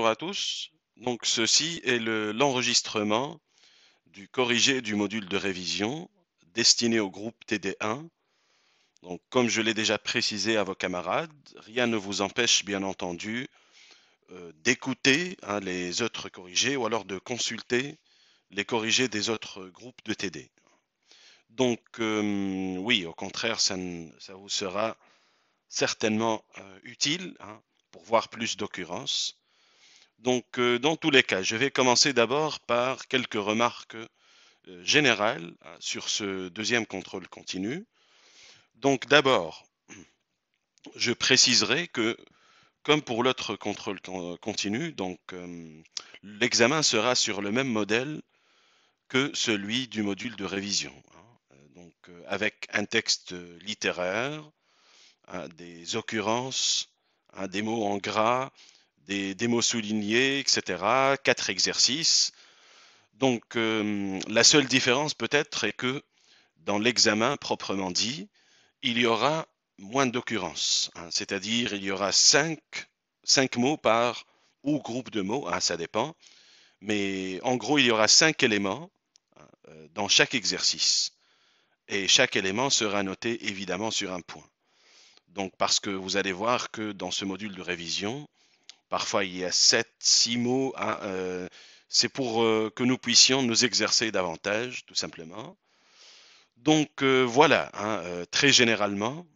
Bonjour à tous. Donc ceci est l'enregistrement du corrigé du module de révision destiné au groupe TD1. Donc comme je l'ai déjà précisé à vos camarades, rien ne vous empêche bien entendu euh, d'écouter hein, les autres corrigés ou alors de consulter les corrigés des autres groupes de TD. Donc euh, oui, au contraire, ça, vous sera certainement euh, utile hein, pour voir plus d'occurrences. Donc, euh, dans tous les cas, je vais commencer d'abord par quelques remarques euh, générales hein, sur ce deuxième contrôle continu. Donc, d'abord, je préciserai que, comme pour l'autre contrôle euh, continu, l'examen sera sur le même modèle que celui du module de révision. Hein. avec un texte littéraire, hein, des occurrences, des mots en gras, des, mots soulignés, etc. Quatre exercices. Donc euh, la seule différence peut-être est que dans l'examen proprement dit, il y aura moins d'occurrences, hein. c'est-à-dire il y aura cinq, mots par ou groupe de mots, hein, ça dépend, mais en gros il y aura cinq éléments hein, euh, dans chaque exercice et chaque élément sera noté évidemment sur un point. Donc parce que vous allez voir que dans ce module de révision, Parfois, il y a sept, six mots. Hein, euh, c'est pour euh, que nous puissions nous exercer davantage, tout simplement. Donc euh, voilà, hein, très généralement,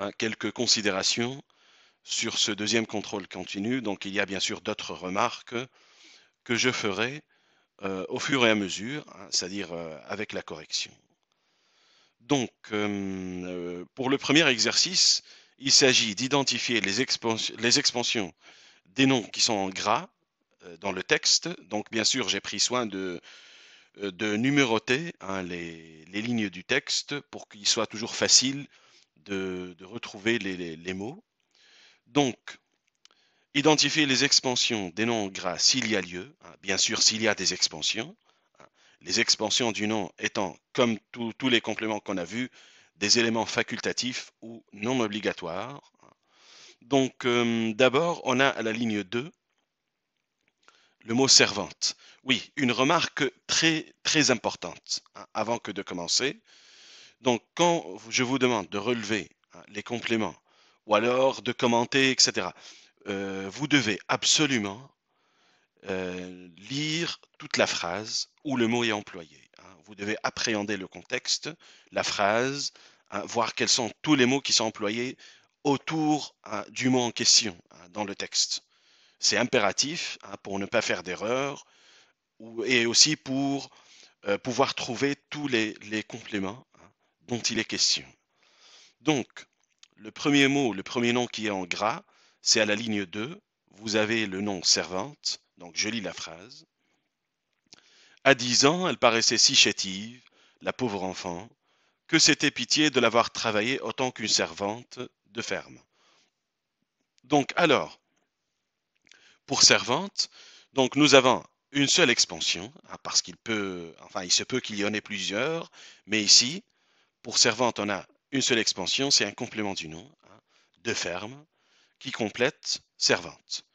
hein, quelques considérations sur ce deuxième contrôle continu. Donc il y a bien sûr d'autres remarques que je ferai au fur et à mesure, c'est-à-dire avec la correction. Donc, pour le premier exercice, il s'agit d'identifier les, expansions des noms qui sont en gras euh, dans le texte. Donc, bien sûr, j'ai pris soin de, euh, numéroter hein, les, lignes du texte pour qu'il soit toujours facile de, retrouver les, mots. Donc, identifier les expansions des noms en gras s'il y a lieu, hein, bien sûr s'il y a des expansions, hein. les expansions du nom étant, comme tous les compléments qu'on a vus, des éléments facultatifs ou non obligatoires. Donc euh, d'abord, on a à la ligne 2 le mot servante. Oui, une remarque très très importante hein, avant que de commencer. Donc quand je vous demande de relever hein, les compléments ou alors de commenter, etc., euh, vous devez absolument euh, lire toute la phrase où le mot est employé. Hein, vous devez appréhender le contexte, la phrase, hein, voir quels sont tous les mots qui sont employés autour hein, du mot en question dans le texte. C'est impératif pour ne pas faire d'erreur et aussi pour euh, pouvoir trouver tous les compléments dont il est question. Donc, le premier mot, le premier nom qui est en gras, c'est à la ligne 2. Vous avez le nom servante, donc je lis la phrase. À dix ans, elle paraissait si chétive, la pauvre enfant, que c'était pitié de l'avoir travaillée autant qu'une servante de ferme. Donc alors, pour servante, donc nous avons une seule expansion, hein, parce qu'il peut, enfin il se peut qu'il y en ait plusieurs, mais ici, pour servante, on a une seule expansion, c'est un complément du nom, hein, de ferme, qui complète servante.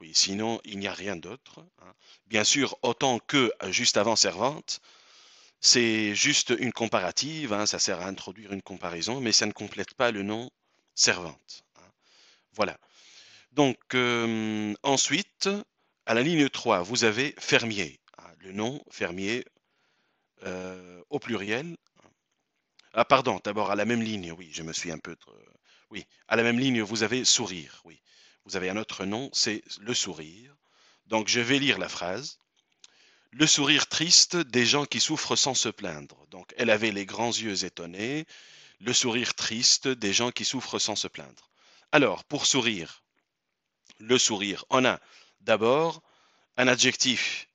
Oui, sinon, il n'y a rien d'autre. Hein. Bien sûr, autant que euh, juste avant Servante, c'est juste une comparative, hein, ça sert à introduire une comparaison, mais ça ne complète pas le nom Servante. Hein. Voilà. Donc, euh, ensuite, à la ligne 3, vous avez fermier, le nom fermier euh, au pluriel. Ah, pardon, d'abord à la même ligne, oui, je me suis un peu. Oui, à la même ligne, vous avez sourire, oui. Vous avez un autre nom, c'est le sourire. Donc je vais lire la phrase. Le sourire triste des gens qui souffrent sans se plaindre. Donc elle avait les grands yeux étonnés. Le sourire triste des gens qui souffrent sans se plaindre. Alors, pour sourire, le sourire, on a d'abord un adjectif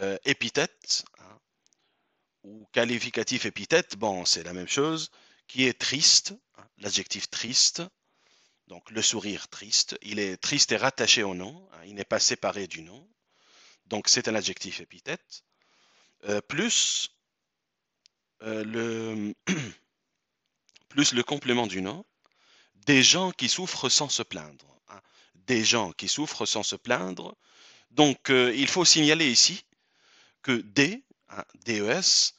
euh, épithète, hein, ou qualificatif épithète, bon, c'est la même chose, qui est triste, hein, l'adjectif triste, donc le sourire triste, il est triste et rattaché au nom, hein, il n'est pas séparé du nom. Donc c'est un adjectif épithète. Euh, plus, euh, le plus le complément du nom, des gens qui souffrent sans se plaindre. Hein. des gens qui souffrent sans se plaindre. Donc euh, il faut signaler ici que des, hein, e DES,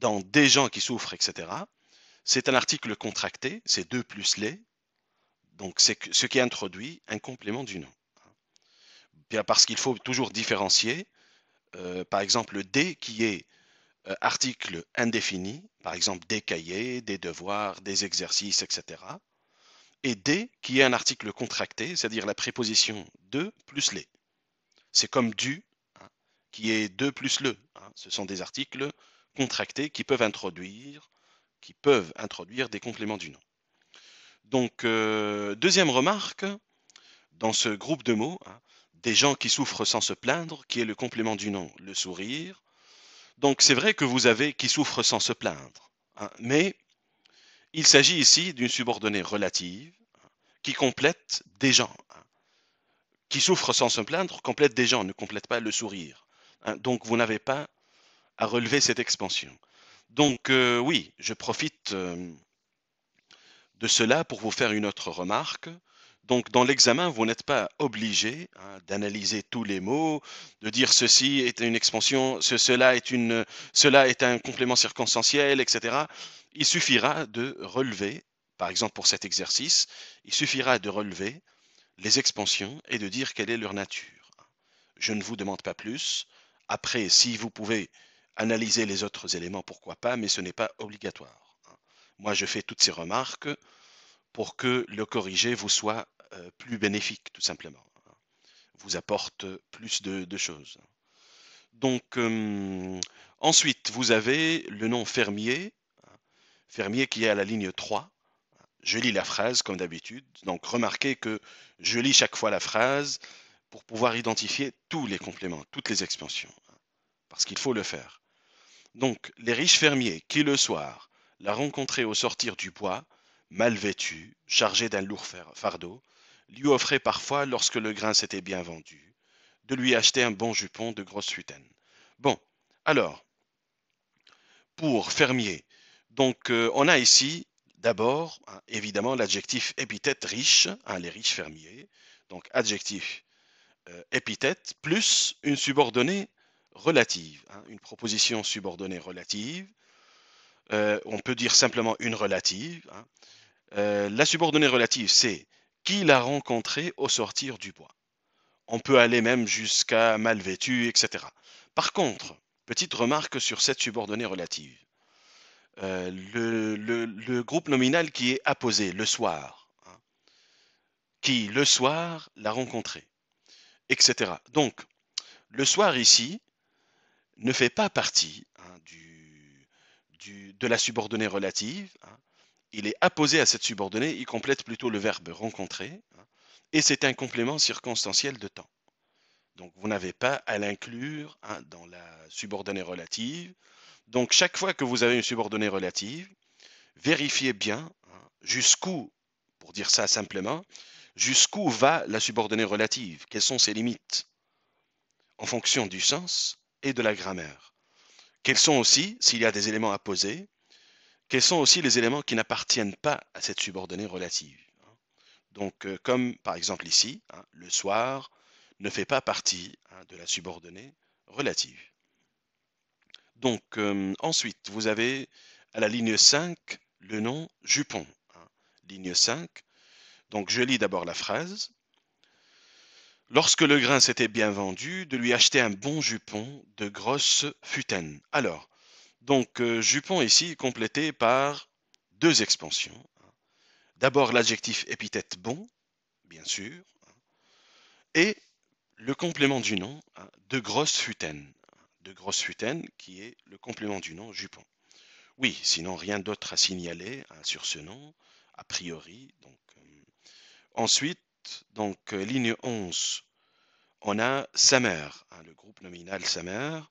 dans des gens qui souffrent, etc., c'est un article contracté, c'est deux plus les, donc c'est ce qui introduit un complément du nom. Bien parce qu'il faut toujours différencier, euh, par exemple, le D qui est euh, article indéfini, par exemple des cahiers, des devoirs, des exercices, etc. Et D qui est un article contracté, c'est-à-dire la préposition de plus les. C'est comme du hein, qui est de plus le. Hein. Ce sont des articles contractés qui peuvent introduire, qui peuvent introduire des compléments du nom. Donc, euh, deuxième remarque, dans ce groupe de mots, hein, des gens qui souffrent sans se plaindre, qui est le complément du nom, le sourire. Donc, c'est vrai que vous avez qui souffrent sans se plaindre, hein, mais il s'agit ici d'une subordonnée relative hein, qui complète des gens. Qui souffrent sans se plaindre complète des gens, ne complète pas le sourire. donc, vous n'avez pas à relever cette expansion. Donc, euh, oui, je profite. Euh, de cela pour vous faire une autre remarque. Donc, dans l'examen, vous n'êtes pas obligé hein, d'analyser tous les mots, de dire ceci est une expansion, cela, est une, cela est un complément circonstanciel, etc. Il suffira de relever, par exemple pour cet exercice, il suffira de relever les expansions et de dire quelle est leur nature. Je ne vous demande pas plus. Après, si vous pouvez analyser les autres éléments, pourquoi pas, mais ce n'est pas obligatoire. Moi, je fais toutes ces remarques pour que le corrigé vous soit euh, plus bénéfique, tout simplement. Hein. Vous apporte plus de, choses. Donc, ensuite, vous avez le nom fermier, hein. fermier qui est à la ligne 3. Hein. Je lis la phrase comme d'habitude. Donc, remarquez que je lis chaque fois la phrase pour pouvoir identifier tous les compléments, toutes les expansions, parce qu'il faut le faire. Donc, les riches fermiers qui le soir la rencontrer au sortir du bois, mal vêtu, chargé d'un lourd fardeau, lui offrait parfois, lorsque le grain s'était bien vendu, de lui acheter un bon jupon de grosse suitaine. Bon, alors, pour fermier, donc euh, on a ici d'abord, hein, évidemment, l'adjectif épithète riche, hein, les riches fermiers, donc adjectif euh, épithète, plus une subordonnée relative, hein, une proposition subordonnée relative, euh, on peut dire simplement une relative. Hein. Euh, la subordonnée relative, c'est qui l'a rencontré au sortir du bois. On peut aller même jusqu'à mal vêtu, etc. Par contre, petite remarque sur cette subordonnée relative. Euh, le, groupe nominal qui est apposé le soir, hein, qui le soir l'a rencontré, etc. Donc, le soir ici ne fait pas partie hein, du, de la subordonnée relative. Hein. Il est apposé à cette subordonnée, il complète plutôt le verbe rencontrer. Hein, et c'est un complément circonstanciel de temps. Donc vous n'avez pas à l'inclure hein, dans la subordonnée relative. Donc chaque fois que vous avez une subordonnée relative, vérifiez bien jusqu'où, pour dire ça simplement, jusqu'où va la subordonnée relative, quelles sont ses limites, en fonction du sens et de la grammaire. Quels sont aussi, s'il y a des éléments à poser, quels sont aussi les éléments qui n'appartiennent pas à cette subordonnée relative. Hein? Donc, euh, comme par exemple ici, hein, le soir ne fait pas partie hein, de la subordonnée relative. Donc, euh, ensuite, vous avez à la ligne 5 le nom Jupon. ligne 5. Donc, je lis d'abord la phrase lorsque le grain s'était bien vendu, de lui acheter un bon jupon de grosse futaine. Alors, donc euh, jupon ici complété par deux expansions. D'abord l'adjectif épithète bon, bien sûr, et le complément du nom hein, de grosse futaine. De grosse futaine qui est le complément du nom jupon. Oui, sinon rien d'autre à signaler hein, sur ce nom, a priori. Donc, euh, ensuite, donc euh, ligne 11, on a sa mère, hein, le groupe nominal sa mère.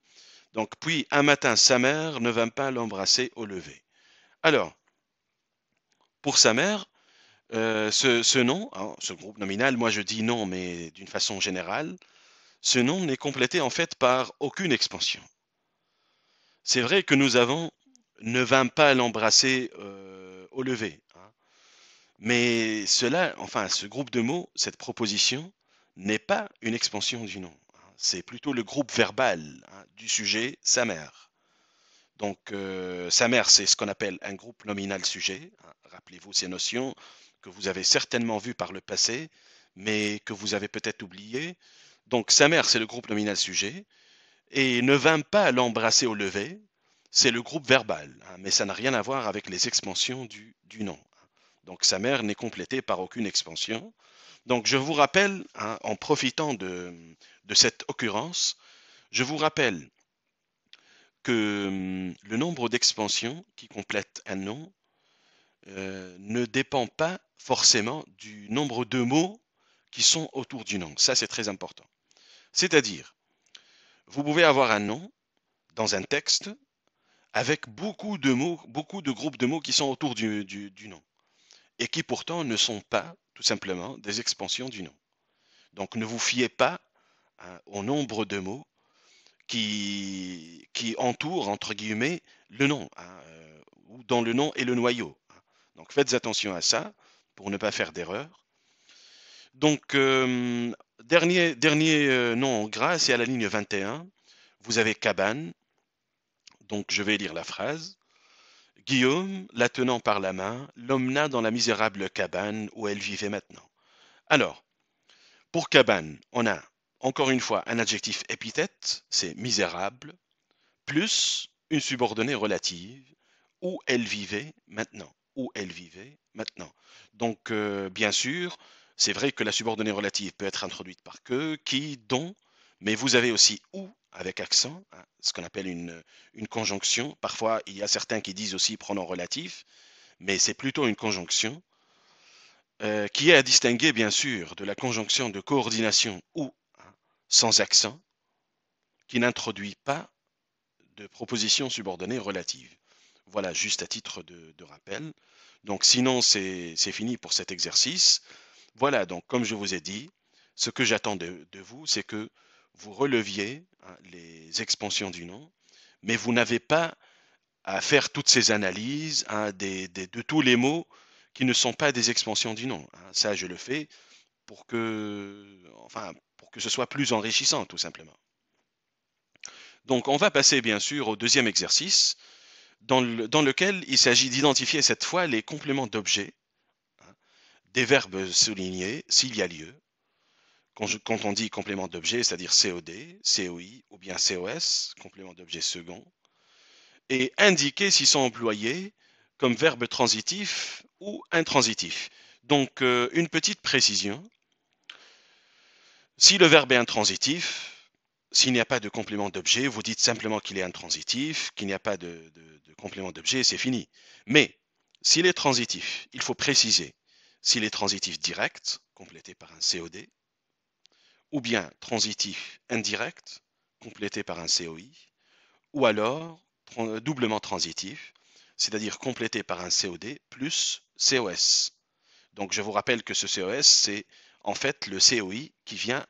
Donc, puis un matin, sa mère ne vint pas l'embrasser au lever. Alors, pour sa mère, euh, ce, nom, hein, ce groupe nominal, moi je dis non », mais d'une façon générale, ce nom n'est complété en fait par aucune expansion. C'est vrai que nous avons ne vint pas l'embrasser euh, au lever. Mais cela, enfin, ce groupe de mots, cette proposition, n'est pas une expansion du nom. Hein. C'est plutôt le groupe verbal hein, du sujet, sa mère. Donc, euh, sa mère, c'est ce qu'on appelle un groupe nominal sujet. Hein. Rappelez-vous ces notions que vous avez certainement vues par le passé, mais que vous avez peut-être oubliées. Donc, sa mère, c'est le groupe nominal sujet. Et ne vint pas l'embrasser au lever, c'est le groupe verbal, mais ça n'a rien à voir avec les expansions du nom. Donc sa mère n'est complétée par aucune expansion. Donc je vous rappelle, hein, en profitant de, cette occurrence, je vous rappelle que hum, le nombre d'expansions qui complètent un nom euh, ne dépend pas forcément du nombre de mots qui sont autour du nom. Ça, c'est très important. C'est-à-dire, vous pouvez avoir un nom dans un texte avec beaucoup de mots, beaucoup de groupes de mots qui sont autour du nom et qui pourtant ne sont pas, tout simplement, des expansions du nom. Donc ne vous fiez pas euh, au nombre de mots qui, entourent, entre guillemets, le nom, hein, euh, ou dont le nom est le noyau. Hein. Donc faites attention à ça pour ne pas faire d'erreur. Donc, euh, dernier, dernier nom grâce à la ligne 21. Vous avez cabane. Donc, je vais lire la phrase. Guillaume, la tenant par la main, l'emmena dans la misérable cabane où elle vivait maintenant. Alors, pour cabane, on a encore une fois un adjectif épithète, c'est misérable, plus une subordonnée relative, où elle vivait maintenant, où elle vivait maintenant. Donc, euh, bien sûr, c'est vrai que la subordonnée relative peut être introduite par que, qui, dont, mais vous avez aussi ou avec accent, hein, ce qu'on appelle une, une conjonction. Parfois, il y a certains qui disent aussi pronom relatif, mais c'est plutôt une conjonction euh, qui est à distinguer, bien sûr, de la conjonction de coordination ou hein, sans accent, qui n'introduit pas de proposition subordonnée relative. Voilà, juste à titre de, rappel. Donc sinon, c'est fini pour cet exercice. Voilà, donc comme je vous ai dit, ce que j'attends de, vous, c'est que vous releviez hein, les expansions du nom, mais vous n'avez pas à faire toutes ces analyses hein, de tous les mots qui ne sont pas des expansions du nom. Hein. Ça, je le fais pour que, enfin, pour que ce soit plus enrichissant, tout simplement. Donc, on va passer, bien sûr, au deuxième exercice, dans, lequel il s'agit d'identifier cette fois les compléments d'objets, des verbes soulignés, s'il y a lieu, quand, on dit complément d'objet, c'est-à-dire COD, COI ou bien COS, complément d'objet second, et indiquer s'ils sont employés comme verbe transitif ou intransitif. Donc, euh, une petite précision. Si le verbe est intransitif, s'il n'y a pas de complément d'objet, vous dites simplement qu'il est intransitif, qu'il n'y a pas de complément d'objet, c'est fini. Mais s'il est transitif, il faut préciser s'il est transitif direct, complété par un COD, ou bien transitif indirect, complété par un COI, ou alors doublement transitif, c'est-à-dire complété par un COD plus COS. Donc je vous rappelle que ce COS, c'est en fait le COI qui vient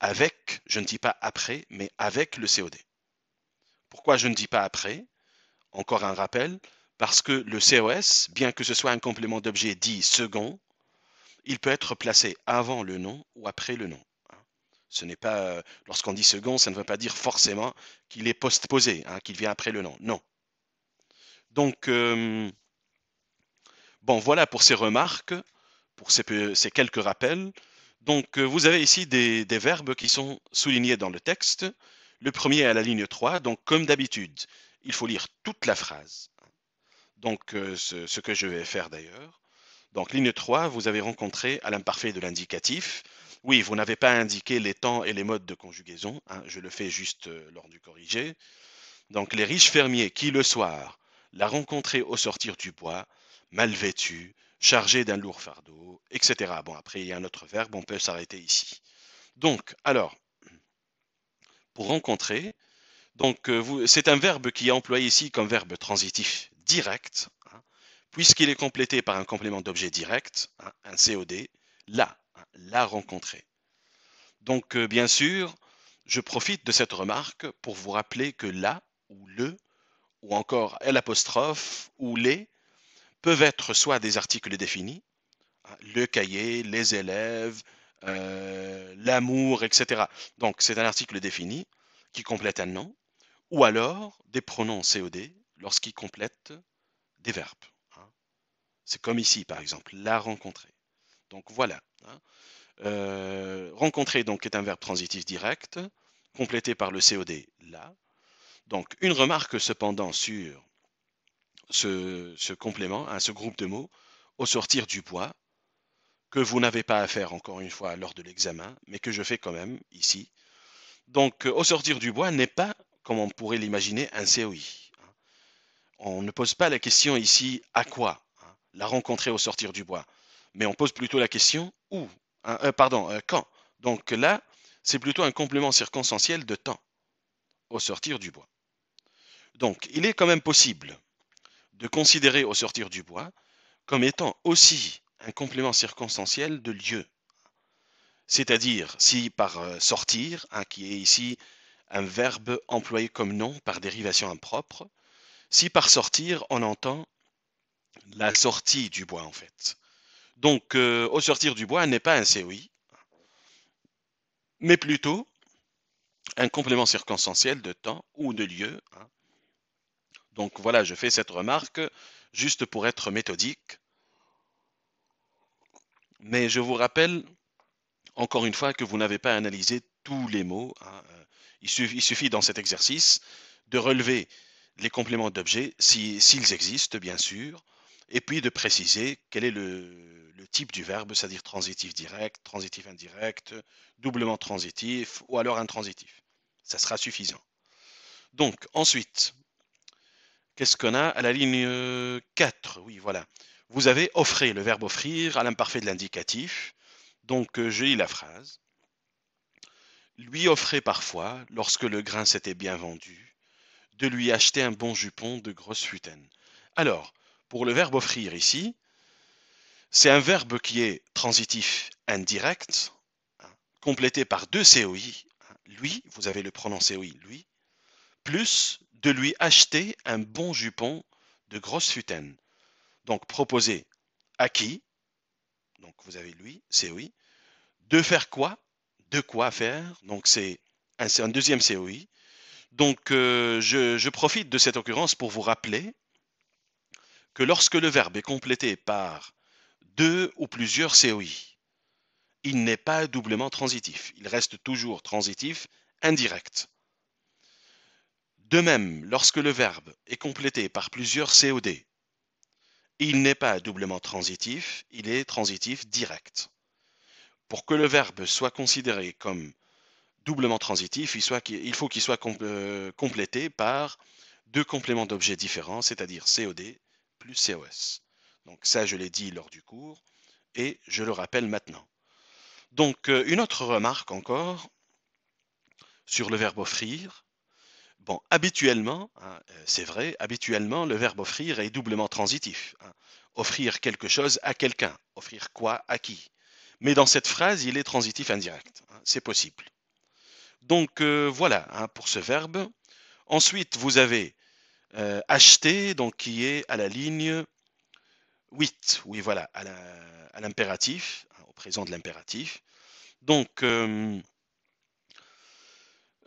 avec, je ne dis pas après, mais avec le COD. Pourquoi je ne dis pas après Encore un rappel, parce que le COS, bien que ce soit un complément d'objet dit second, il peut être placé avant le nom ou après le nom. Ce n'est pas, euh, lorsqu'on dit second, ça ne veut pas dire forcément qu'il est postposé, hein, qu'il vient après le nom. Non. Donc, euh, bon, voilà pour ces remarques, pour ces, quelques rappels. Donc, euh, vous avez ici des, verbes qui sont soulignés dans le texte. Le premier est à la ligne 3. Donc, comme d'habitude, il faut lire toute la phrase. Donc, ce, que je vais faire d'ailleurs. Donc, ligne 3, vous avez rencontré à l'imparfait de l'indicatif. Oui, vous n'avez pas indiqué les temps et les modes de conjugaison. Hein, je le fais juste euh, lors du corrigé. Donc, les riches fermiers qui, le soir, la rencontraient au sortir du bois, mal vêtus, chargés d'un lourd fardeau, etc. Bon, après, il y a un autre verbe, on peut s'arrêter ici. Donc, alors, pour rencontrer, donc, euh, c'est un verbe qui est employé ici comme verbe transitif direct, hein, puisqu'il est complété par un complément d'objet direct, hein, un COD, là, la rencontrer. Donc, euh, bien sûr, je profite de cette remarque pour vous rappeler que la ou le ou encore L' ou les peuvent être soit des articles définis, hein, le cahier, les élèves, euh, l'amour, etc. Donc, c'est un article défini qui complète un nom, ou alors des pronoms COD lorsqu'ils complètent des verbes. Hein. C'est comme ici, par exemple, la rencontrer. Donc voilà. Hein. Euh, rencontrer donc est un verbe transitif direct, complété par le COD là. Donc une remarque cependant sur ce, complément, hein, ce groupe de mots, au sortir du bois, que vous n'avez pas à faire encore une fois lors de l'examen, mais que je fais quand même ici. Donc au sortir du bois n'est pas, comme on pourrait l'imaginer, un COI. Hein. On ne pose pas la question ici à quoi la rencontrer au sortir du bois mais on pose plutôt la question où, hein, euh, pardon, euh, quand. Donc là, c'est plutôt un complément circonstanciel de temps au sortir du bois. Donc, il est quand même possible de considérer au sortir du bois comme étant aussi un complément circonstanciel de lieu. C'est-à-dire, si par euh, sortir, hein, qui est ici un verbe employé comme nom par dérivation impropre, si par sortir on entend la sortie du bois en fait, donc, euh, au sortir du bois n'est pas un COI, mais plutôt un complément circonstanciel de temps ou de lieu. Hein. Donc voilà, je fais cette remarque juste pour être méthodique. Mais je vous rappelle, encore une fois, que vous n'avez pas analysé tous les mots. Hein. Euh, il, suffit, dans cet exercice de relever les compléments d'objets, s'ils existent, bien sûr, et puis de préciser quel est le, type du verbe, c'est-à-dire transitif direct, transitif indirect, doublement transitif ou alors intransitif. Ça sera suffisant. Donc, ensuite, qu'est-ce qu'on a à la ligne 4 euh, Oui, voilà. Vous avez offrir, le verbe offrir à l'imparfait de l'indicatif. Donc, euh, je lis la phrase. Lui offrait parfois, lorsque le grain s'était bien vendu, de lui acheter un bon jupon de grosse futaine. Alors, pour le verbe offrir ici, c'est un verbe qui est transitif indirect, complété par deux COI, lui, vous avez le prononcé oui, lui, plus de lui acheter un bon jupon de grosse futaine. Donc proposer à qui, donc vous avez lui, COI, de faire quoi, de quoi faire, donc c'est un, deuxième COI. Donc euh, je profite de cette occurrence pour vous rappeler que lorsque le verbe est complété par deux ou plusieurs COI, il n'est pas doublement transitif. Il reste toujours transitif indirect. De même, lorsque le verbe est complété par plusieurs COD, il n'est pas doublement transitif, il est transitif direct. Pour que le verbe soit considéré comme doublement transitif, il, faut qu'il soit euh, complété par deux compléments d'objets différents, c'est-à-dire COD plus COS. Donc ça, je l'ai dit lors du cours et je le rappelle maintenant. Donc, euh, une autre remarque encore sur le verbe offrir. Bon, habituellement, hein, euh, c'est vrai, habituellement, le verbe offrir est doublement transitif. Hein. Offrir quelque chose à quelqu'un. Offrir quoi à qui Mais dans cette phrase, il est transitif indirect. Hein. c'est possible. Donc, euh, voilà pour ce verbe. Ensuite, vous avez euh, acheter, donc qui est à la ligne 8, oui voilà, à l'impératif, hein, au présent de l'impératif. Donc, euh,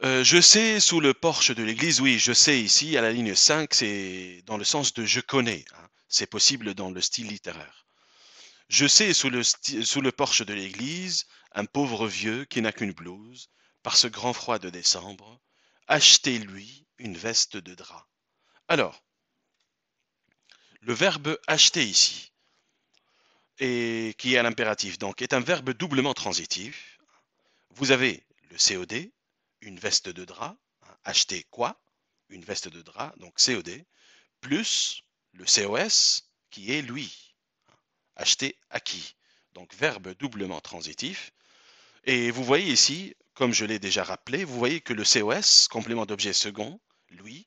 euh, je sais sous le porche de l'église, oui, je sais ici, à la ligne 5, c'est dans le sens de je connais, hein. c'est possible dans le style littéraire. Je sais sous le, sous le porche de l'église, un pauvre vieux qui n'a qu'une blouse, par ce grand froid de décembre, achetez-lui une veste de drap. Alors, le verbe acheter ici, et qui est à l'impératif, donc est un verbe doublement transitif. Vous avez le COD, une veste de drap, hein, acheter quoi Une veste de drap, donc COD, plus le COS, qui est lui, hein, acheter à qui Donc verbe doublement transitif. Et vous voyez ici, comme je l'ai déjà rappelé, vous voyez que le COS, complément d'objet second, lui,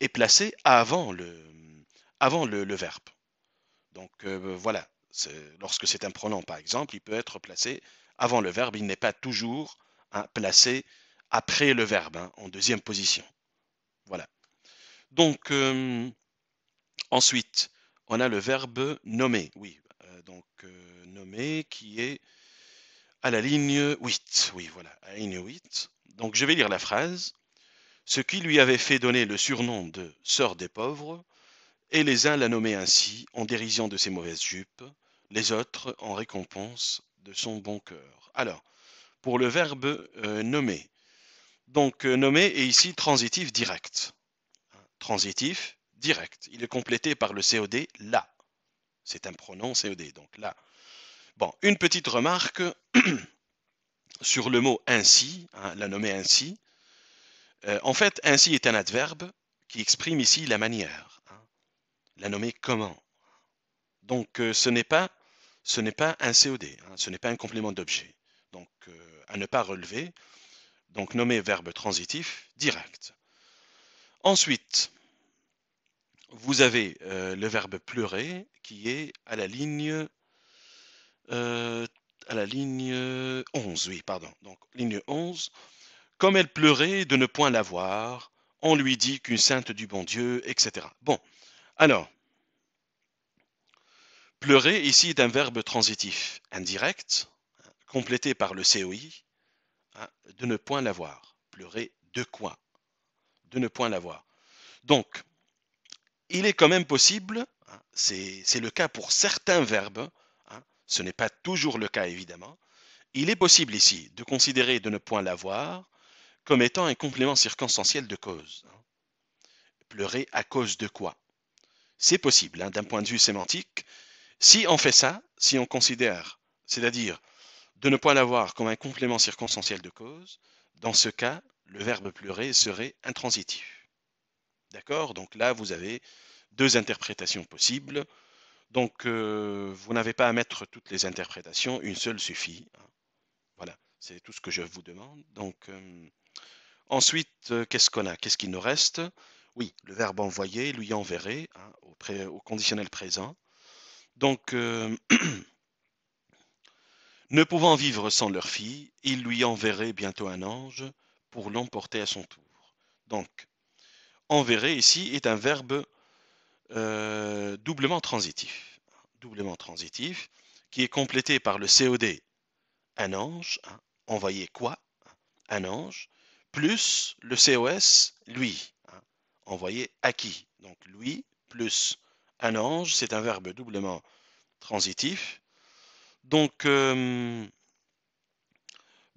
est placé avant le, avant le, verbe. Donc euh, voilà, lorsque c'est un pronom par exemple, il peut être placé avant le verbe, il n'est pas toujours hein, placé après le verbe, hein, en deuxième position. Voilà. Donc euh, ensuite, on a le verbe nommer, oui, euh, donc nommer qui est à la ligne 8, oui voilà, à la ligne 8. Donc je vais lire la phrase ce qui lui avait fait donner le surnom de Sœur des pauvres, et les uns la nommaient ainsi en dérision de ses mauvaises jupes, les autres en récompense de son bon cœur. Alors, pour le verbe euh, nommer. Donc, euh, nommer est ici transitif direct. Transitif direct. Il est complété par le COD là. C'est un pronom COD, donc là. Bon, une petite remarque sur le mot ainsi, hein, la nommer ainsi. Euh, en fait, ainsi est un adverbe qui exprime ici la manière, hein, la nommer comment. Donc, euh, ce n'est pas, ce n'est pas un COD, hein, ce n'est pas un complément d'objet. Donc, euh, à ne pas relever. Donc, nommer verbe transitif direct. Ensuite, vous avez le verbe pleurer qui est à la ligne à la ligne 11, oui, pardon. Donc, ligne 11. Comme elle pleurait de ne point l'avoir, on lui dit qu'une sainte du bon Dieu, etc. Bon, alors, pleurer ici est un verbe transitif indirect, complété par le COI, hein, de ne point l'avoir. Pleurer de quoi De ne point l'avoir. Donc, il est quand même possible, hein, c'est le cas pour certains verbes, hein, ce n'est pas toujours le cas évidemment, il est possible ici de considérer de ne point l'avoir comme étant un complément circonstanciel de cause. Pleurer à cause de quoi C'est possible hein, d'un point de vue sémantique. Si on fait ça, si on considère, c'est-à-dire de ne pas l'avoir comme un complément circonstanciel de cause, dans ce cas, le verbe pleurer serait intransitif. D'accord Donc là, vous avez deux interprétations possibles. Donc, euh, vous n'avez pas à mettre toutes les interprétations, une seule suffit. Voilà, c'est tout ce que je vous demande. Donc, euh, Ensuite, euh, qu'est-ce qu'on a Qu'est-ce qu'il nous reste Oui, le verbe envoyer, lui enverrait, hein, au, conditionnel présent. Donc, euh, ne pouvant vivre sans leur fille, il lui enverrait bientôt un ange pour l'emporter à son tour. Donc, enverrait ici est un verbe euh, doublement transitif. Doublement transitif, qui est complété par le COD, un ange, hein. envoyer quoi Un ange, plus le COS, lui. Hein, envoyé à qui Donc lui plus un ange, c'est un verbe doublement transitif. Donc, euh,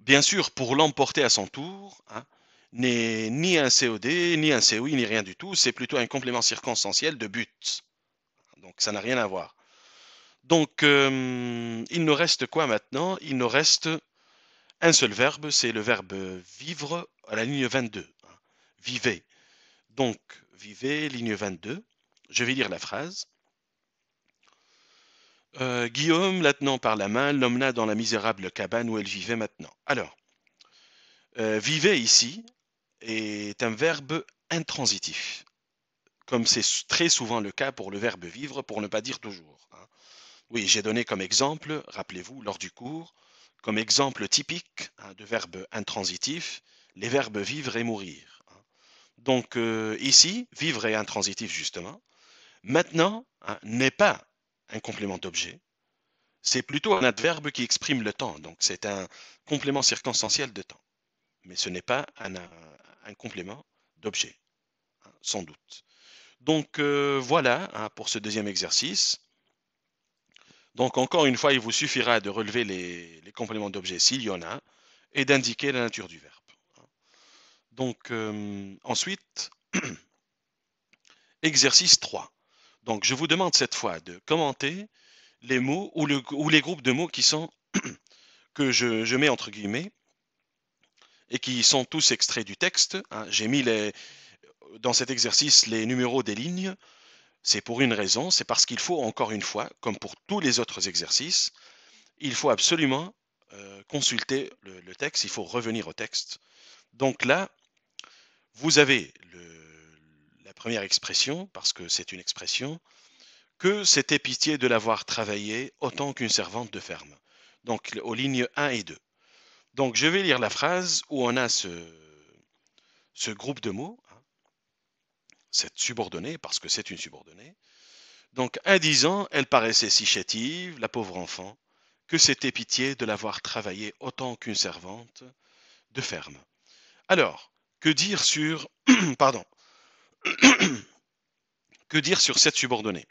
bien sûr, pour l'emporter à son tour, hein, n'est ni un COD, ni un COI, ni rien du tout, c'est plutôt un complément circonstanciel de but. Donc ça n'a rien à voir. Donc, euh, il nous reste quoi maintenant Il nous reste un seul verbe, c'est le verbe vivre à la ligne 22. Hein. vivez. Donc, vivez, ligne 22. Je vais lire la phrase. Euh, Guillaume, la tenant par la main, l'emmena dans la misérable cabane où elle vivait maintenant. Alors, euh, vivez ici est un verbe intransitif, comme c'est très souvent le cas pour le verbe vivre, pour ne pas dire toujours. Hein. Oui, j'ai donné comme exemple, rappelez-vous, lors du cours, comme exemple typique hein, de verbe intransitif, les verbes vivre et mourir. Hein. Donc euh, ici, vivre est intransitif justement. Maintenant hein, n'est pas un complément d'objet. C'est plutôt un adverbe qui exprime le temps. Donc c'est un complément circonstanciel de temps. Mais ce n'est pas un, complément d'objet, sans doute. Donc euh, voilà pour ce deuxième exercice. Donc, encore une fois, il vous suffira de relever les, compléments d'objet s'il y en a et d'indiquer la nature du verbe. Donc, euh, ensuite, exercice 3. Donc, je vous demande cette fois de commenter les mots ou, les groupes de mots qui sont que je, mets entre guillemets et qui sont tous extraits du texte. Hein. J'ai mis dans cet exercice les numéros des lignes c'est pour une raison, c'est parce qu'il faut, encore une fois, comme pour tous les autres exercices, il faut absolument euh, consulter le, texte, il faut revenir au texte. Donc là, vous avez la première expression, parce que c'est une expression, que c'était pitié de l'avoir travaillé autant qu'une servante de ferme. Donc aux lignes 1 et 2. Donc je vais lire la phrase où on a ce groupe de mots cette subordonnée, parce que c'est une subordonnée. Donc à 10 ans, elle paraissait si chétive, la pauvre enfant, que c'était pitié de l'avoir travaillée autant qu'une servante de ferme. Alors, que dire sur... pardon. que dire sur cette subordonnée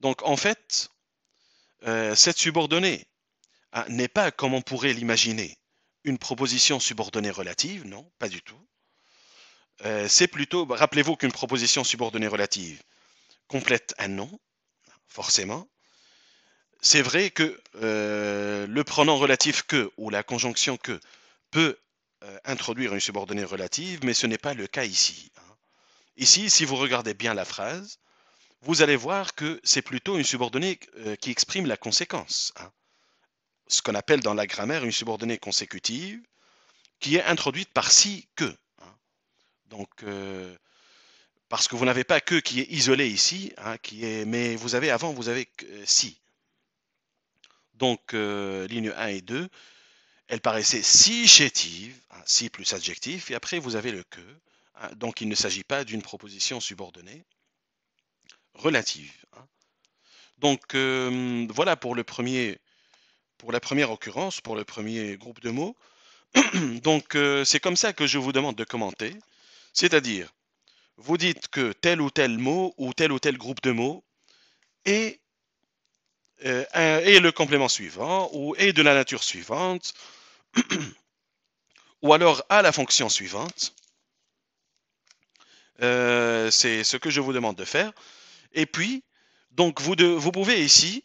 Donc en fait, euh, cette subordonnée ah, n'est pas, comme on pourrait l'imaginer, une proposition subordonnée relative, non, pas du tout. Euh, c'est plutôt, bah, rappelez-vous qu'une proposition subordonnée relative complète un nom, forcément. C'est vrai que euh, le pronom relatif que ou la conjonction que peut euh, introduire une subordonnée relative, mais ce n'est pas le cas ici. Hein. Ici, si vous regardez bien la phrase, vous allez voir que c'est plutôt une subordonnée qui exprime la conséquence. Hein. Ce qu'on appelle dans la grammaire une subordonnée consécutive qui est introduite par si que. Donc, euh, parce que vous n'avez pas que qui est isolé ici, hein, qui est, mais vous avez avant, vous avez euh, si. Donc, euh, ligne 1 et 2, elle paraissait si chétive, hein, si plus adjectif, et après vous avez le que. Hein. donc, il ne s'agit pas d'une proposition subordonnée relative. Donc, voilà pour, pour la première occurrence, pour le premier groupe de mots. donc, c'est comme ça que je vous demande de commenter. C'est-à-dire, vous dites que tel ou tel mot ou tel ou tel groupe de mots est, euh, le complément suivant ou est de la nature suivante ou alors a la fonction suivante. Euh, c'est ce que je vous demande de faire. Et puis, donc vous, vous pouvez ici,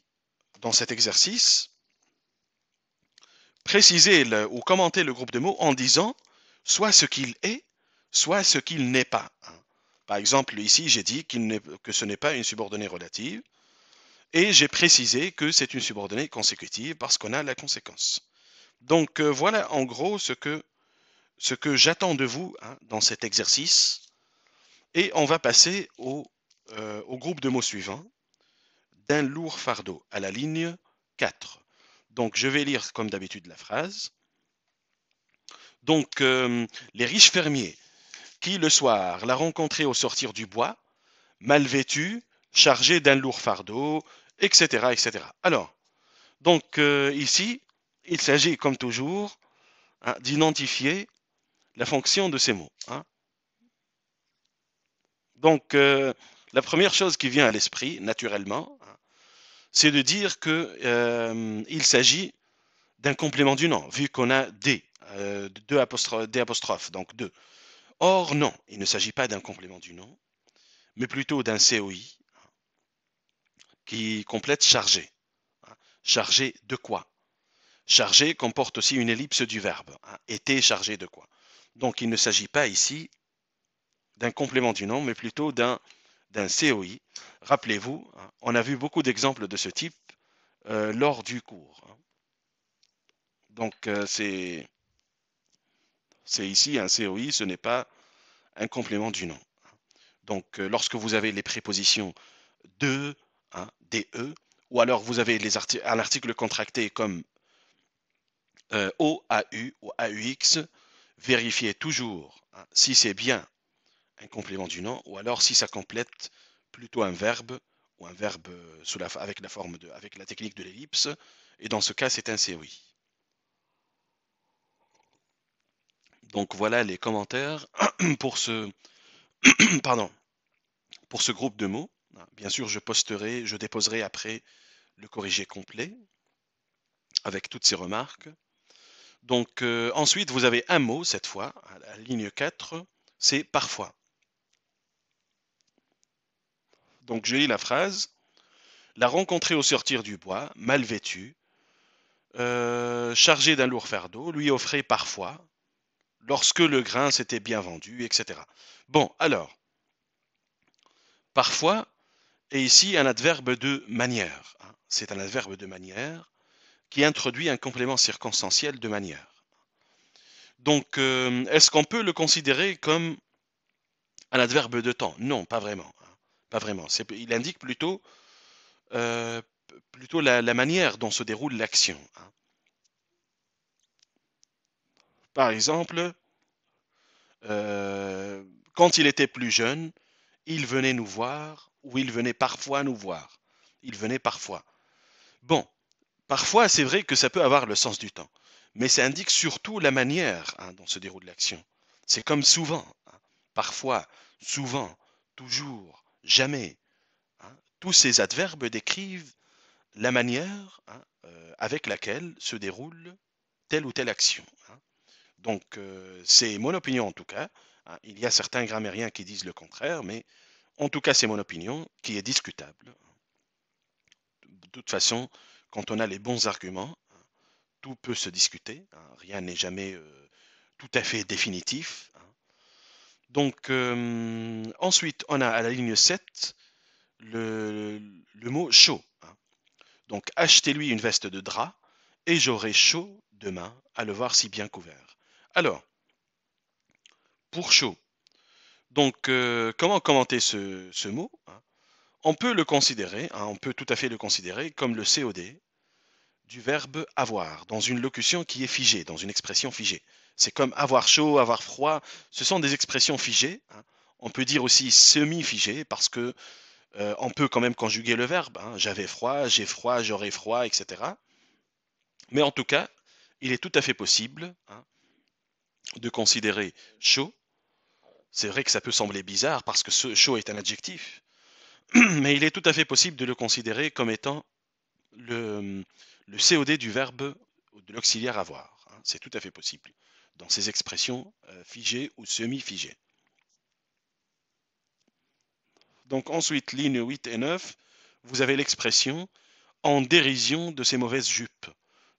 dans cet exercice, préciser ou commenter le groupe de mots en disant soit ce qu'il est, soit ce qu'il n'est pas. Hein. Par exemple, ici, j'ai dit que ce n'est pas une subordonnée relative, et j'ai précisé que c'est une subordonnée consécutive parce qu'on a la conséquence. Donc euh, voilà en gros ce que, j'attends de vous hein, dans cet exercice. Et on va passer euh, au, groupe de mots suivants. D'un lourd fardeau à la ligne 4. Donc je vais lire comme d'habitude la phrase. Donc euh, les riches fermiers qui, le soir, l'a rencontré au sortir du bois, mal vêtu, chargé d'un lourd fardeau, etc. etc. Alors, donc euh, ici, il s'agit, comme toujours, hein, d'identifier la fonction de ces mots. Hein. Donc, euh, la première chose qui vient à l'esprit, naturellement, hein, c'est de dire qu'il euh, s'agit d'un complément du nom, vu qu'on a des »,« deux apostrophes, donc deux. Or, non, il ne s'agit pas d'un complément du nom, mais plutôt d'un COI qui complète chargé. Chargé de quoi Chargé comporte aussi une ellipse du verbe. Hein, était chargé de quoi Donc il ne s'agit pas ici d'un complément du nom, mais plutôt d'un COI. Rappelez-vous, hein, on a vu beaucoup d'exemples de ce type euh, lors du cours. Hein. Donc euh, c'est c'est ici un COI, ce n'est pas un complément du nom. Donc, euh, lorsque vous avez les prépositions de, hein, DE, e, ou alors vous avez les un contracté comme euh, u, ou AUX, vérifiez toujours hein, si c'est bien un complément du nom ou alors si ça complète plutôt un verbe ou un verbe euh, avec, la forme de, avec la technique de l'ellipse. Et dans ce cas, c'est un COI. Donc voilà les commentaires pour ce, pardon, pour ce groupe de mots. Bien sûr, je posterai, je déposerai après le corrigé complet avec toutes ces remarques. Donc euh, ensuite, vous avez un mot cette fois, à la ligne 4, c'est parfois. Donc je lis la phrase. La rencontrer au sortir du bois, mal vêtue, euh, chargée d'un lourd fardeau, lui offrait parfois lorsque le grain s'était bien vendu, etc. Bon, alors, parfois, et ici un adverbe de manière, hein, c'est un adverbe de manière qui introduit un complément circonstanciel de manière. Donc, euh, est-ce qu'on peut le considérer comme un adverbe de temps Non, pas vraiment. Hein, pas vraiment. Il indique plutôt, euh, plutôt la, manière dont se déroule l'action. Hein. Par exemple, euh, quand il était plus jeune, il venait nous voir ou il venait parfois nous voir. Il venait parfois. Bon, parfois c'est vrai que ça peut avoir le sens du temps, mais ça indique surtout la manière hein, dont se déroule l'action. C'est comme souvent, hein, parfois, souvent, toujours, jamais. Hein. tous ces adverbes décrivent la manière euh, avec laquelle se déroule telle ou telle action. Donc, euh, c'est mon opinion en tout cas. Hein. Il y a certains grammairiens qui disent le contraire, mais en tout cas, c'est mon opinion qui est discutable. De toute façon, quand on a les bons arguments, tout peut se discuter. Hein. Rien n'est jamais euh, tout à fait définitif. Hein. Donc, euh, ensuite, on a à la ligne 7 le, le mot chaud. Donc, achetez-lui une veste de drap et j'aurai chaud demain à le voir si bien couvert. Alors, pour chaud. Donc, euh, comment commenter ce, mot hein On peut le considérer, hein, on peut tout à fait le considérer comme le COD du verbe avoir, dans une locution qui est figée, dans une expression figée. C'est comme avoir chaud, avoir froid, ce sont des expressions figées. Hein. On peut dire aussi semi-figées parce que euh, on peut quand même conjuguer le verbe. J'avais froid, j'ai froid, j'aurai froid, etc. Mais en tout cas, il est tout à fait possible de considérer chaud. C'est vrai que ça peut sembler bizarre parce que chaud est un adjectif, mais il est tout à fait possible de le considérer comme étant le, COD du verbe de l'auxiliaire avoir. Hein. C'est tout à fait possible dans ces expressions euh, figées ou semi-figées. Donc ensuite, ligne 8 et 9, vous avez l'expression en dérision de ces mauvaises jupes.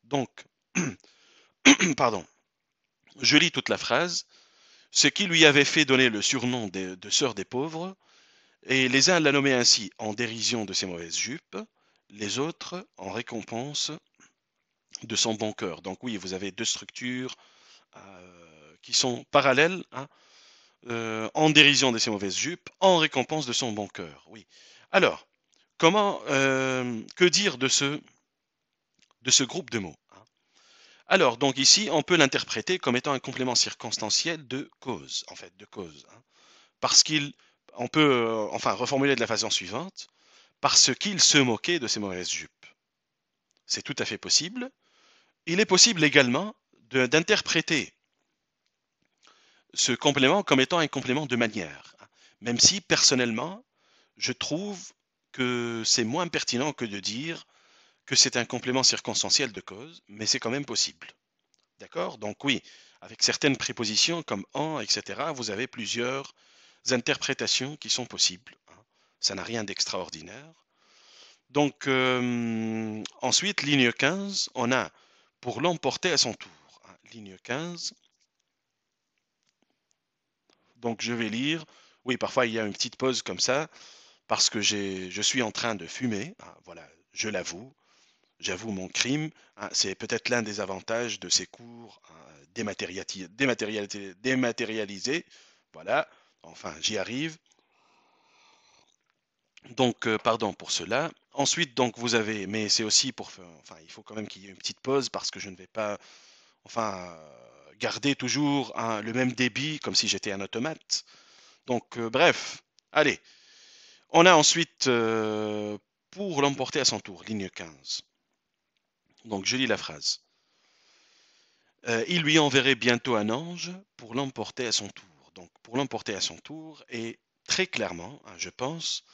Donc, pardon, je lis toute la phrase. Ce qui lui avait fait donner le surnom de, sœur des pauvres, et les uns la nommaient ainsi en dérision de ses mauvaises jupes, les autres en récompense de son bon cœur. Donc oui, vous avez deux structures euh, qui sont parallèles, hein, euh, en dérision de ses mauvaises jupes, en récompense de son bon cœur. Oui. Alors, comment, euh, que dire de de ce groupe de mots alors, donc ici, on peut l'interpréter comme étant un complément circonstanciel de cause, en fait, de cause. Hein. parce qu'il, on peut, euh, enfin, reformuler de la façon suivante, parce qu'il se moquait de ses mauvaises jupes. C'est tout à fait possible. Il est possible également d'interpréter ce complément comme étant un complément de manière, hein. même si personnellement, je trouve que c'est moins pertinent que de dire que c'est un complément circonstanciel de cause, mais c'est quand même possible. D'accord Donc oui, avec certaines prépositions comme en, etc., vous avez plusieurs interprétations qui sont possibles. Hein. Ça n'a rien d'extraordinaire. Donc euh, ensuite, ligne 15, on a pour l'emporter à son tour. Hein ligne 15. Donc je vais lire. Oui, parfois il y a une petite pause comme ça, parce que je suis en train de fumer. Hein, voilà, je l'avoue j'avoue mon crime. Hein, c'est peut-être l'un des avantages de ces cours hein, dématérialisés. Voilà, enfin, j'y arrive. Donc, euh, pardon pour cela. Ensuite, donc, vous avez, mais c'est aussi pour, enfin, il faut quand même qu'il y ait une petite pause parce que je ne vais pas, enfin, garder toujours hein, le même débit comme si j'étais un automate. Donc, euh, bref, allez. On a ensuite, euh, pour l'emporter à son tour, ligne 15. Donc je lis la phrase. Euh, il lui enverrait bientôt un ange pour l'emporter à son tour. Donc pour l'emporter à son tour est très clairement, hein, je pense,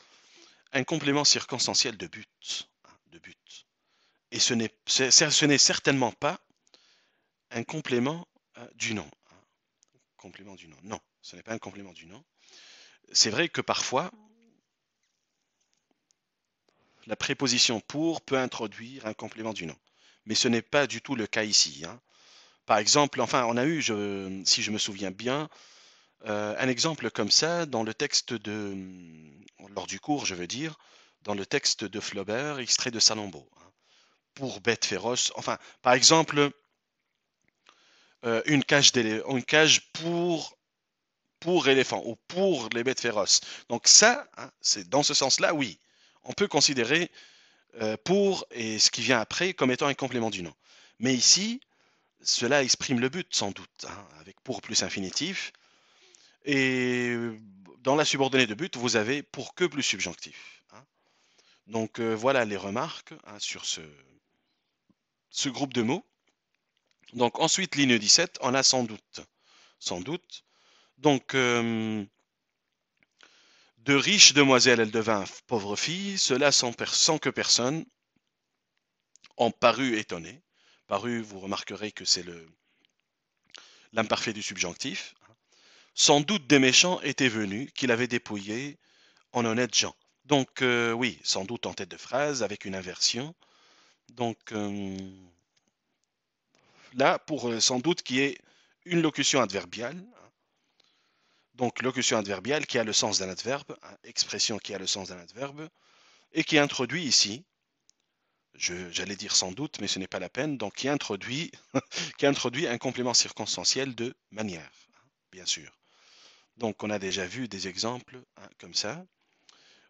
un complément circonstanciel de but. Hein, de but. Et ce n'est, certainement pas un complément euh, du nom. Hein. Complément du nom. Non, ce n'est pas un complément du nom. C'est vrai que parfois, la préposition pour peut introduire un complément du nom mais ce n'est pas du tout le cas ici. Hein. Par exemple, enfin, on a eu, je, si je me souviens bien, euh, un exemple comme ça dans le texte de, lors du cours, je veux dire, dans le texte de Flaubert, extrait de Salammbô, hein, pour bêtes féroces, Enfin, par exemple, euh, une, cage une cage pour pour éléphants ou pour les bêtes féroces. Donc ça, hein, c'est dans ce sens-là, oui, on peut considérer euh, pour et ce qui vient après comme étant un complément du nom. Mais ici, cela exprime le but sans doute, hein, avec pour plus infinitif. Et euh, dans la subordonnée de but, vous avez pour que plus subjonctif. Hein. Donc euh, voilà les remarques hein, sur ce, groupe de mots. Donc ensuite, ligne 17, on a sans doute. Sans doute. Donc, de riche demoiselle, elle devint pauvre fille, cela sans, que personne en parut étonné. Paru, vous remarquerez que c'est le l'imparfait du subjonctif. Sans doute des méchants étaient venus, qu'il avait dépouillé en honnêtes gens. Donc euh, oui, sans doute en tête de phrase, avec une inversion. Donc euh, là, pour euh, sans doute qui est une locution adverbiale, donc locution adverbiale qui a le sens d'un adverbe, hein, expression qui a le sens d'un adverbe, et qui introduit ici, j'allais dire sans doute, mais ce n'est pas la peine, donc qui introduit, qui introduit un complément circonstanciel de manière, hein, bien sûr. Donc on a déjà vu des exemples hein, comme ça.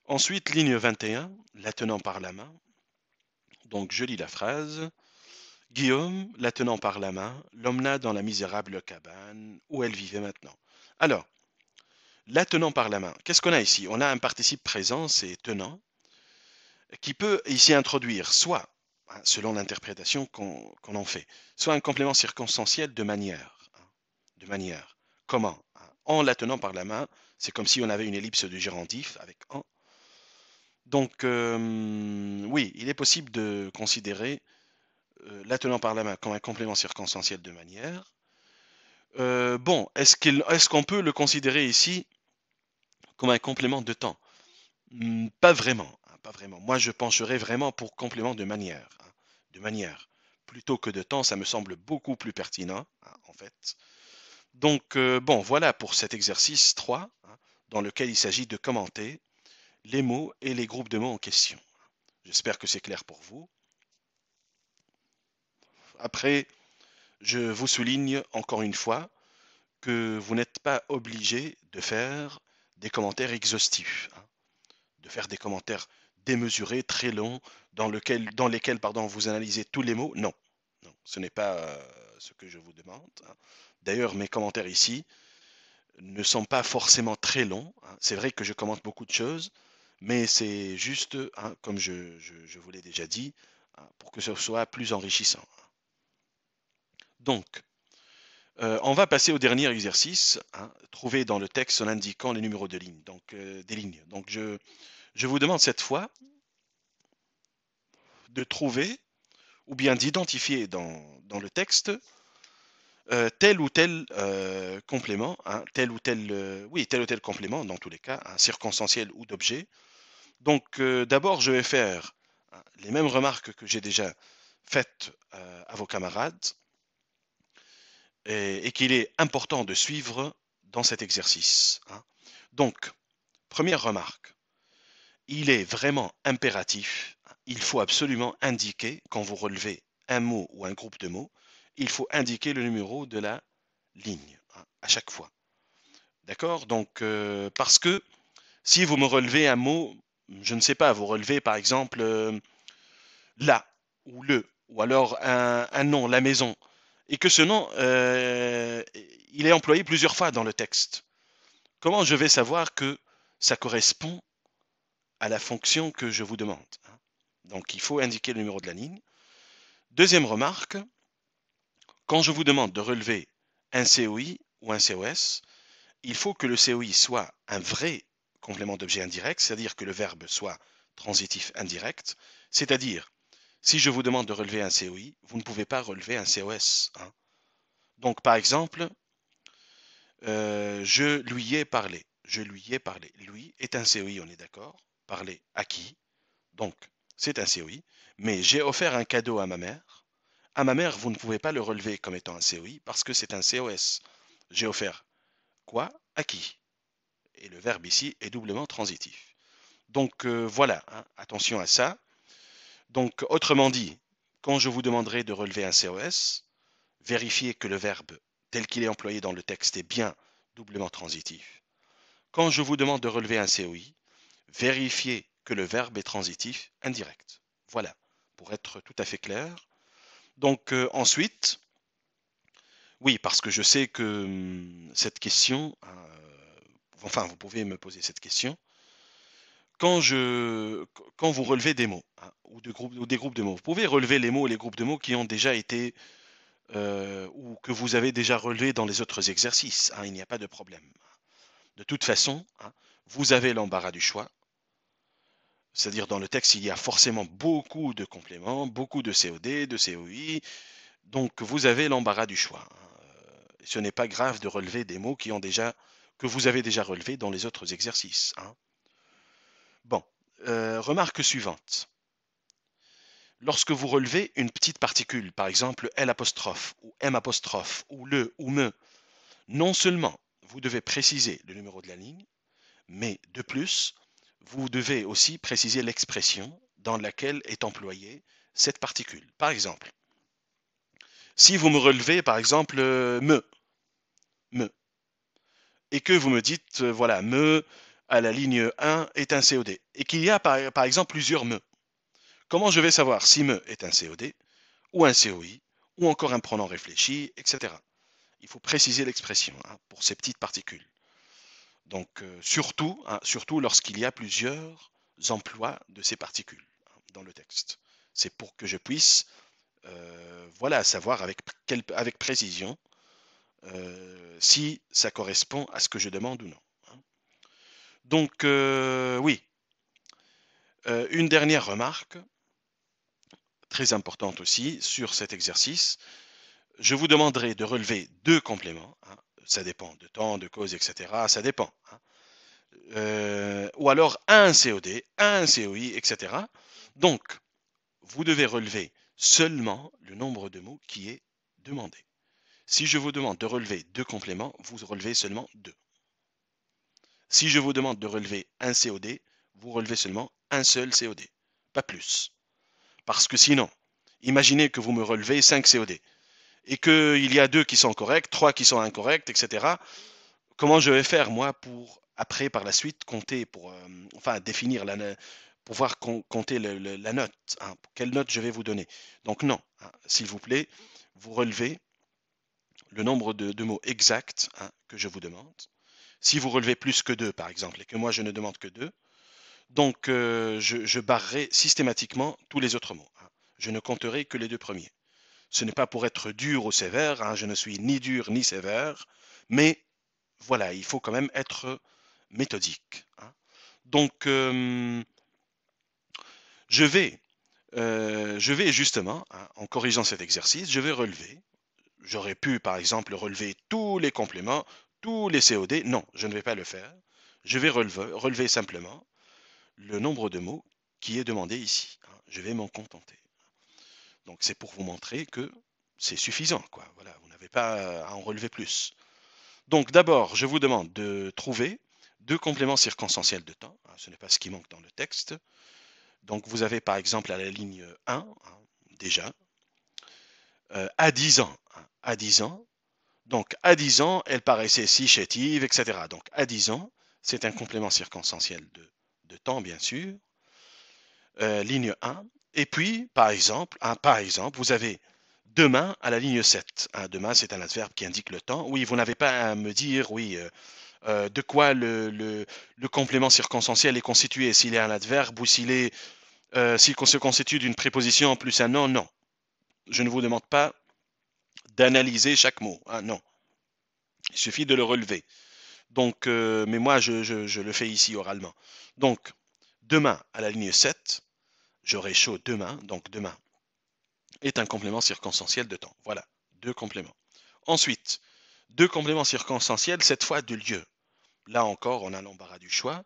Ensuite, ligne 21, la tenant par la main. Donc je lis la phrase. Guillaume, la tenant par la main, l'emmena dans la misérable cabane où elle vivait maintenant. Alors, la tenant par la main. Qu'est-ce qu'on a ici On a un participe présent, c'est tenant, qui peut ici introduire soit, hein, selon l'interprétation qu'on en fait, soit un complément circonstanciel de manière. Hein, de manière. Comment hein, En la tenant par la main, c'est comme si on avait une ellipse de gérantif, avec en. Donc, euh, oui, il est possible de considérer euh, la tenant par la main comme un complément circonstanciel de manière, euh, bon, est-ce qu'on peut le considérer ici comme un complément de temps hmm, Pas vraiment, hein, pas vraiment. Moi, je pencherais vraiment pour complément de manière, hein, de manière plutôt que de temps. Ça me semble beaucoup plus pertinent, hein, en fait. Donc, euh, bon, voilà pour cet exercice 3, dans lequel il s'agit de commenter les mots et les groupes de mots en question. J'espère que c'est clair pour vous. Après, je vous souligne encore une fois que vous n'êtes pas obligé de faire des commentaires exhaustifs, hein. de faire des commentaires démesurés, très longs, dans, lesquels vous analysez tous les mots. Non, ce n'est pas euh, ce que je vous demande. Hein. D'ailleurs, mes commentaires ici ne sont pas forcément très longs. Hein. C'est vrai que je commente beaucoup de choses, mais c'est juste, comme je vous l'ai déjà dit, pour que ce soit plus enrichissant. Donc, euh, on va passer au dernier exercice, hein, trouver dans le texte en indiquant les numéros de ligne, donc, euh, des lignes. Donc, je, vous demande cette fois de trouver ou bien d'identifier dans, le texte euh, tel ou tel complément, hein, tel ou tel, oui, tel ou tel complément dans tous les cas, un hein, circonstanciel ou d'objet. Donc d'abord, je vais faire les mêmes remarques que j'ai déjà faites à vos camarades et, qu'il est important de suivre dans cet exercice. Hein. Donc, première remarque, il est vraiment impératif, il faut absolument indiquer, quand vous relevez un mot ou un groupe de mots, il faut indiquer le numéro de la ligne hein, à chaque fois. D'accord Donc, euh, parce que si vous me relevez un mot, je ne sais pas, vous relevez par exemple euh, la ou le, ou alors un nom, la maison, et que ce nom, euh, il est employé plusieurs fois dans le texte. Comment je vais savoir que ça correspond à la fonction que je vous demande Donc il faut indiquer le numéro de la ligne. Deuxième remarque, quand je vous demande de relever un COI ou un COS, il faut que le COI soit un vrai complément d'objet indirect, c'est-à-dire que le verbe soit transitif indirect, c'est-à-dire si je vous demande de relever un COI, vous ne pouvez pas relever un COS. Hein. Donc, par exemple, euh, je lui ai parlé. Je lui ai parlé. Lui est un COI, on est d'accord Parler à qui Donc, c'est un COI. Mais j'ai offert un cadeau à ma mère. À ma mère, vous ne pouvez pas le relever comme étant un COI parce que c'est un COS. J'ai offert quoi À qui Et le verbe ici est doublement transitif. Donc euh, voilà, hein. attention à ça. Donc, autrement dit, quand je vous demanderai de relever un COS, vérifiez que le verbe tel qu'il est employé dans le texte est bien doublement transitif. Quand je vous demande de relever un COI, vérifiez que le verbe est transitif indirect. Voilà, pour être tout à fait clair. Donc euh, ensuite, oui, parce que je sais que hum, cette question, euh, enfin vous pouvez me poser cette question, quand, vous relevez des mots hein, ou, des groupes de mots, vous pouvez relever les mots et les groupes de mots qui ont déjà été euh, ou que vous avez déjà relevés dans les autres exercices. Hein, il n'y a pas de problème. De toute façon, hein, vous avez l'embarras du choix. C'est-à-dire dans le texte, il y a forcément beaucoup de compléments, beaucoup de COD, de COI. Donc vous avez l'embarras du choix. Ce n'est pas grave de relever des mots qui ont déjà, que vous avez déjà relevés dans les autres exercices. Bon, euh, remarque suivante. Lorsque vous relevez une petite particule, par exemple L apostrophe ou M ou le ou me, non seulement vous devez préciser le numéro de la ligne, mais de plus, vous devez aussi préciser l'expression dans laquelle est employée cette particule. Par exemple, si vous me relevez, par exemple, euh, me, me, et que vous me dites, euh, voilà, me à la ligne 1 est un COD et qu'il y a par, exemple plusieurs me. Comment je vais savoir si me est un COD ou un COI ou encore un pronom réfléchi, etc. Il faut préciser l'expression hein, pour ces petites particules. Donc euh, surtout, hein, surtout lorsqu'il y a plusieurs emplois de ces particules hein, dans le texte. C'est pour que je puisse euh, voilà, savoir avec, avec précision euh, si ça correspond à ce que je demande ou non. Donc, euh, oui, euh, une dernière remarque, très importante aussi, sur cet exercice. Je vous demanderai de relever deux compléments. Hein. ça dépend de temps, de cause, etc. Ça dépend. Hein. Euh, ou alors un COD, un COI, etc. Donc, vous devez relever seulement le nombre de mots qui est demandé. Si je vous demande de relever deux compléments, vous relevez seulement deux. Si je vous demande de relever un COD, vous relevez seulement un seul COD, pas plus. Parce que sinon, imaginez que vous me relevez 5 COD et qu'il y a deux qui sont corrects, trois qui sont incorrects, etc. Comment je vais faire, moi, pour après, par la suite, compter, pour, euh, enfin, définir la, pour voir compter la note, hein? quelle note je vais vous donner. Donc non, hein, s'il vous plaît, vous relevez le nombre de, mots exacts hein, que je vous demande si vous relevez plus que deux, par exemple, et que moi je ne demande que deux, donc euh, je, barrerai systématiquement tous les autres mots. Hein. Je ne compterai que les deux premiers. Ce n'est pas pour être dur ou sévère, hein, je ne suis ni dur ni sévère, mais voilà, il faut quand même être méthodique. Hein. Donc, euh, je, vais, euh, je vais justement, en corrigeant cet exercice, je vais relever J'aurais pu, par exemple, relever tous les compléments tous les COD. Non, je ne vais pas le faire. Je vais relever, simplement le nombre de mots qui est demandé ici. Hein. Je vais m'en contenter. Donc c'est pour vous montrer que c'est suffisant. Quoi. Voilà, vous n'avez pas à en relever plus. Donc d'abord, je vous demande de trouver deux compléments circonstanciels de temps. Hein. Ce n'est pas ce qui manque dans le texte. Donc vous avez par exemple à la ligne 1, hein, déjà, euh, à 10 ans, à 10 ans, donc, à 10 ans, elle paraissait si chétive, etc. Donc, à 10 ans, c'est un complément circonstanciel de, temps, bien sûr. Euh, ligne 1. Et puis, par exemple, par exemple, vous avez demain à la ligne 7. demain, c'est un adverbe qui indique le temps. Oui, vous n'avez pas à me dire, oui, euh, euh, de quoi le, complément circonstanciel est constitué, s'il est un adverbe ou s'il est, s'il se constitue d'une préposition plus un nom. Non, je ne vous demande pas d'analyser chaque mot. Ah non, il suffit de le relever. Donc, euh, mais moi, je, le fais ici oralement. Donc, demain, à la ligne 7, j'aurai chaud demain. Donc, demain est un complément circonstanciel de temps. Voilà, deux compléments. Ensuite, deux compléments circonstanciels, cette fois de lieu. Là encore, on a l'embarras du choix.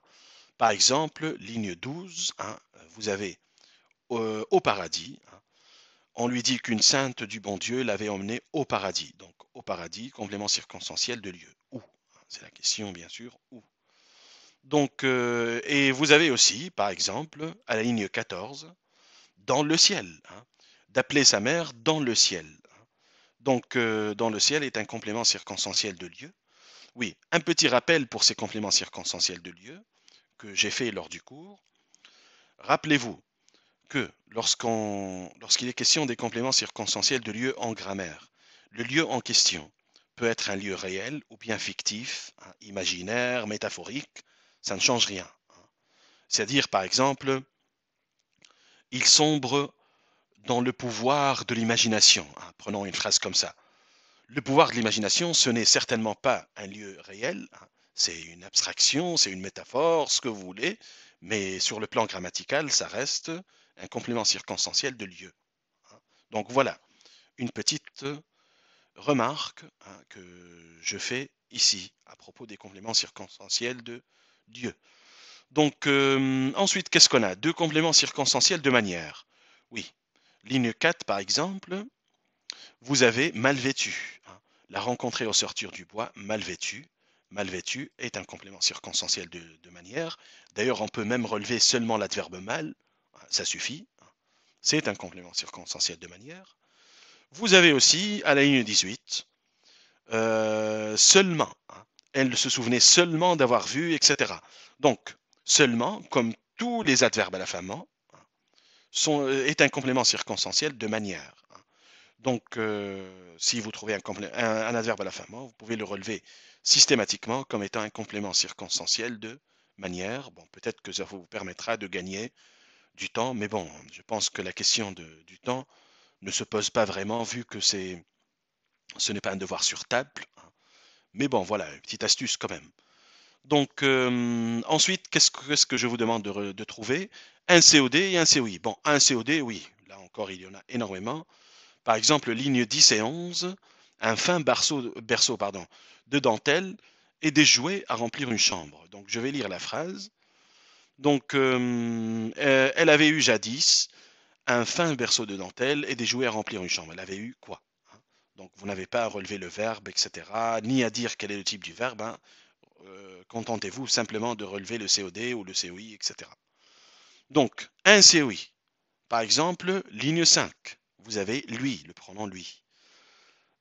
Par exemple, ligne 12, hein, vous avez euh, au paradis, on lui dit qu'une sainte du bon Dieu l'avait emmené au paradis. Donc au paradis, complément circonstanciel de lieu. Où C'est la question, bien sûr, où Donc, euh, et vous avez aussi, par exemple, à la ligne 14, dans le ciel, hein, d'appeler sa mère dans le ciel. Donc, euh, dans le ciel est un complément circonstanciel de lieu. Oui, un petit rappel pour ces compléments circonstanciels de lieu que j'ai fait lors du cours. Rappelez-vous, que lorsqu'il est question des compléments circonstanciels de lieu en grammaire, le lieu en question peut être un lieu réel ou bien fictif, hein, imaginaire, métaphorique, ça ne change rien. Hein. C'est-à-dire, par exemple, il sombre dans le pouvoir de l'imagination. Hein, prenons une phrase comme ça. Le pouvoir de l'imagination, ce n'est certainement pas un lieu réel, c'est une abstraction, c'est une métaphore, ce que vous voulez, mais sur le plan grammatical, ça reste un complément circonstanciel de lieu. Donc voilà une petite remarque hein, que je fais ici à propos des compléments circonstanciels de lieu ». Donc euh, ensuite, qu'est-ce qu'on a Deux compléments circonstanciels de manière. Oui, ligne 4 par exemple, vous avez mal vêtu. Hein. la rencontrer au sortir du bois, mal vêtu. Mal vêtu est un complément circonstanciel de, de manière. D'ailleurs, on peut même relever seulement l'adverbe mal ça suffit. C'est un complément circonstanciel de manière. Vous avez aussi, à la ligne 18, euh, seulement. Hein, elle se souvenait seulement d'avoir vu, etc. Donc, seulement, comme tous les adverbes à la la hein, sont, euh, est un complément circonstanciel de manière. Hein. Donc, euh, si vous trouvez un, un, adverbe à femme, vous pouvez le relever systématiquement comme étant un complément circonstanciel de manière. Bon, peut-être que ça vous permettra de gagner du temps, mais bon, je pense que la question du temps ne se pose pas vraiment vu que c'est, ce n'est pas un devoir sur table. Hein. Mais bon, voilà, une petite astuce quand même. Donc, euh, ensuite, qu'est-ce que, je vous demande de, trouver Un COD et un COI. Bon, un COD, oui, là encore, il y en a énormément. Par exemple, ligne 10 et 11, un fin berceau, de dentelle et des jouets à remplir une chambre. Donc, je vais lire la phrase. Donc, euh, euh, elle avait eu jadis un fin berceau de dentelle et des jouets à remplir une chambre. Elle avait eu quoi hein Donc, vous n'avez pas à relever le verbe, etc., ni à dire quel est le type du verbe. Hein. Euh, contentez-vous simplement de relever le COD ou le COI, etc. Donc, un COI. Par exemple, ligne 5, vous avez lui, le pronom lui.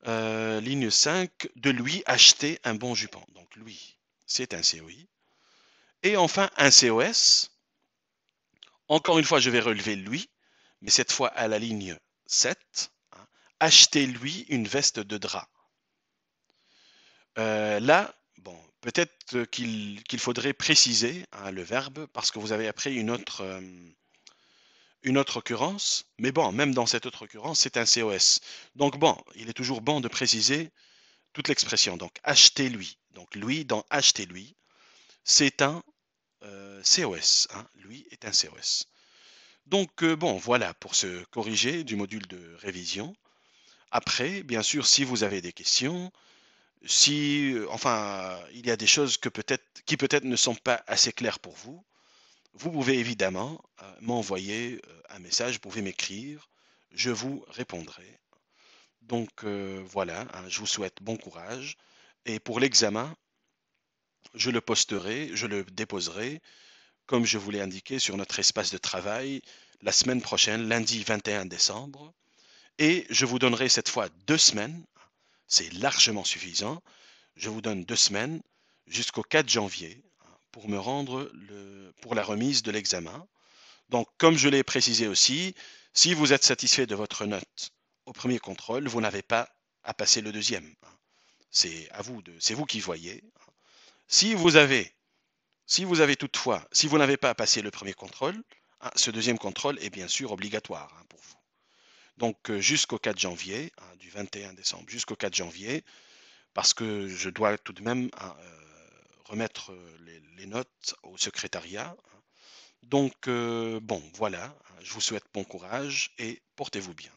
ligne 5, de lui acheter un bon jupon. Donc, lui, c'est un COI. Et enfin, un COS. Encore une fois, je vais relever lui, mais cette fois à la ligne 7. Hein. Achetez-lui une veste de drap. Euh, là, bon, peut-être qu'il faudrait préciser hein, le verbe parce que vous avez après une autre, euh, une autre occurrence. Mais bon, même dans cette autre occurrence, c'est un COS. Donc bon, il est toujours bon de préciser toute l'expression. Donc achetez-lui. Donc lui dans achetez-lui, c'est un euh, COS. Hein. lui est un COS. Donc, euh, bon, voilà pour se corriger du module de révision. Après, bien sûr, si vous avez des questions, si, euh, enfin, il y a des choses que peut qui peut-être ne sont pas assez claires pour vous, vous pouvez évidemment m'envoyer un message, vous pouvez m'écrire, je vous répondrai. Donc voilà, hein, je vous souhaite bon courage. Et pour l'examen, je le posterai, je le déposerai, comme je vous l'ai indiqué, sur notre espace de travail la semaine prochaine, lundi 21 décembre. Et je vous donnerai cette fois deux semaines, c'est largement suffisant, je vous donne deux semaines jusqu'au 4 janvier hein, pour me rendre pour la remise de l'examen. Donc, comme je l'ai précisé aussi, si vous êtes satisfait de votre note au premier contrôle, vous n'avez pas à passer le deuxième. Hein. C'est à vous de, c'est vous qui voyez. Hein. Si vous avez, si vous avez toutefois, si vous n'avez pas passé le premier contrôle, hein, ce deuxième contrôle est bien sûr obligatoire hein, pour vous. Donc euh, jusqu'au 4 janvier, hein, du 21 décembre jusqu'au 4 janvier, parce que je dois tout de même euh, remettre euh, les, notes au secrétariat. Donc, bon, voilà, je vous souhaite bon courage et portez-vous bien.